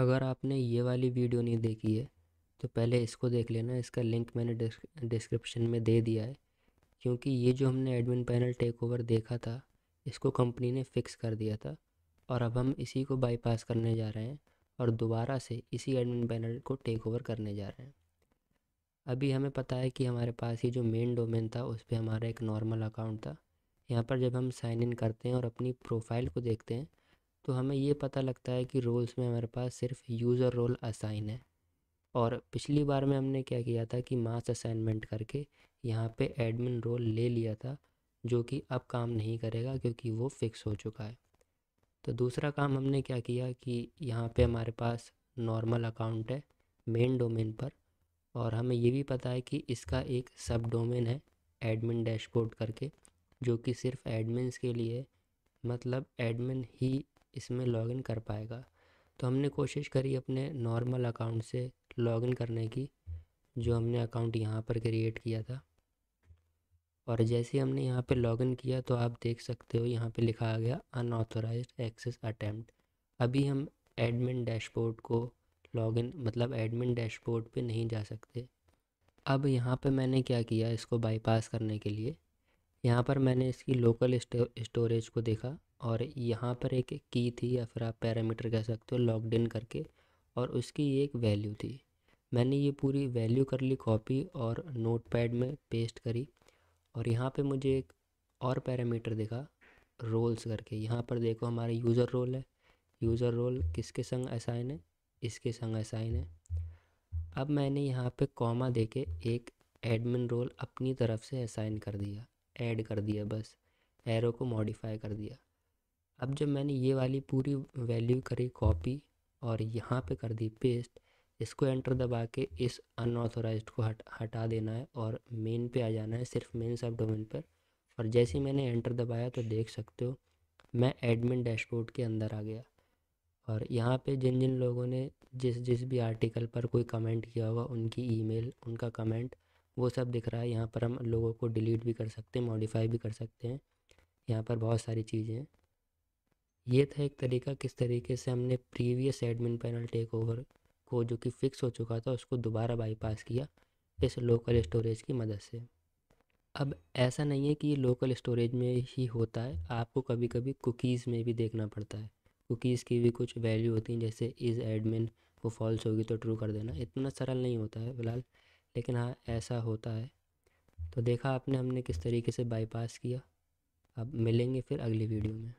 अगर आपने ये वाली वीडियो नहीं देखी है तो पहले इसको देख लेना इसका लिंक मैंने डिस्क्रिप्शन में दे दिया है क्योंकि ये जो हमने एडमिन पैनल टेक ओवर देखा था इसको कंपनी ने फ़िक्स कर दिया था और अब हम इसी को बाईपास करने जा रहे हैं और दोबारा से इसी एडमिन पैनल को टेक ओवर करने जा रहे हैं अभी हमें पता है कि हमारे पास ये जो मेन डोमेन था उस पर हमारा एक नॉर्मल अकाउंट था यहाँ पर जब हम साइन इन करते हैं और अपनी प्रोफाइल को देखते हैं तो हमें ये पता लगता है कि रोल्स में हमारे पास सिर्फ यूज़र रोल असाइन है और पिछली बार में हमने क्या किया था कि मास असाइनमेंट करके यहाँ पे एडमिन रोल ले लिया था जो कि अब काम नहीं करेगा क्योंकि वो फिक्स हो चुका है तो दूसरा काम हमने क्या किया कि यहाँ पे हमारे पास नॉर्मल अकाउंट है मेन डोमेन पर और हमें ये भी पता है कि इसका एक सब डोमेन है एडमिन डैशबोर्ड करके जो कि सिर्फ एडमिन के लिए मतलब एडमिन ही इसमें लॉगिन कर पाएगा तो हमने कोशिश करी अपने नॉर्मल अकाउंट से लॉगिन करने की जो हमने अकाउंट यहाँ पर क्रिएट किया था और जैसे हमने यहाँ पर लॉगिन किया तो आप देख सकते हो यहाँ पे लिखा आ गया अनऑथोराइज एक्सेस अटैम्प्ट अभी हम एडमिन डैशबोर्ड को लॉगिन मतलब एडमिन डैशबोर्ड पे नहीं जा सकते अब यहाँ पे मैंने क्या किया इसको बाईपास करने के लिए यहाँ पर मैंने इसकी लोकल स्टोरेज को देखा और यहाँ पर एक की थी या फिर आप पैरामीटर कह सकते हो लॉकड इन करके और उसकी ये एक वैल्यू थी मैंने ये पूरी वैल्यू कर ली कॉपी और नोटपैड में पेस्ट करी और यहाँ पे मुझे एक और पैरामीटर दिखा रोल्स करके यहाँ पर देखो हमारा यूज़र रोल है यूज़र रोल किसके संग असाइन है इसके संग असाइन है अब मैंने यहाँ पे कॉमा देके एक एडमिन रोल अपनी तरफ से असाइन कर दिया ऐड कर दिया बस एरो को मॉडिफाई कर दिया अब जब मैंने ये वाली पूरी वैल्यू करी कॉपी और यहाँ पे कर दी पेस्ट इसको एंटर दबा के इस अनऑथोराइज को हट हटा देना है और मेन पे आ जाना है सिर्फ मेन सब डोमेन पर और जैसे ही मैंने एंटर दबाया तो देख सकते हो मैं एडमिन डैशबोर्ड के अंदर आ गया और यहाँ पे जिन जिन लोगों ने जिस जिस भी आर्टिकल पर कोई कमेंट किया होगा उनकी ईमेल उनका कमेंट वो सब दिख रहा है यहाँ पर हम लोगों को डिलीट भी कर सकते हैं मॉडिफाई भी कर सकते हैं यहाँ पर बहुत सारी चीज़ें हैं ये था एक तरीका किस तरीके से हमने previous admin panel take over को जो कि फ़िक्स हो चुका था उसको दोबारा बाईपास किया इस लोकल स्टोरेज की मदद से अब ऐसा नहीं है कि ये लोकल स्टोरेज में ही होता है आपको कभी कभी कुकीज़ में भी देखना पड़ता है कुकीज़ की भी कुछ वैल्यू होती हैं जैसे इज़ एडमिन वो फॉल्स होगी तो ट्रू कर देना इतना सरल नहीं होता है फिलहाल लेकिन हाँ ऐसा होता है तो देखा आपने हमने किस तरीके से बाईपास किया अब मिलेंगे फिर अगली वीडियो में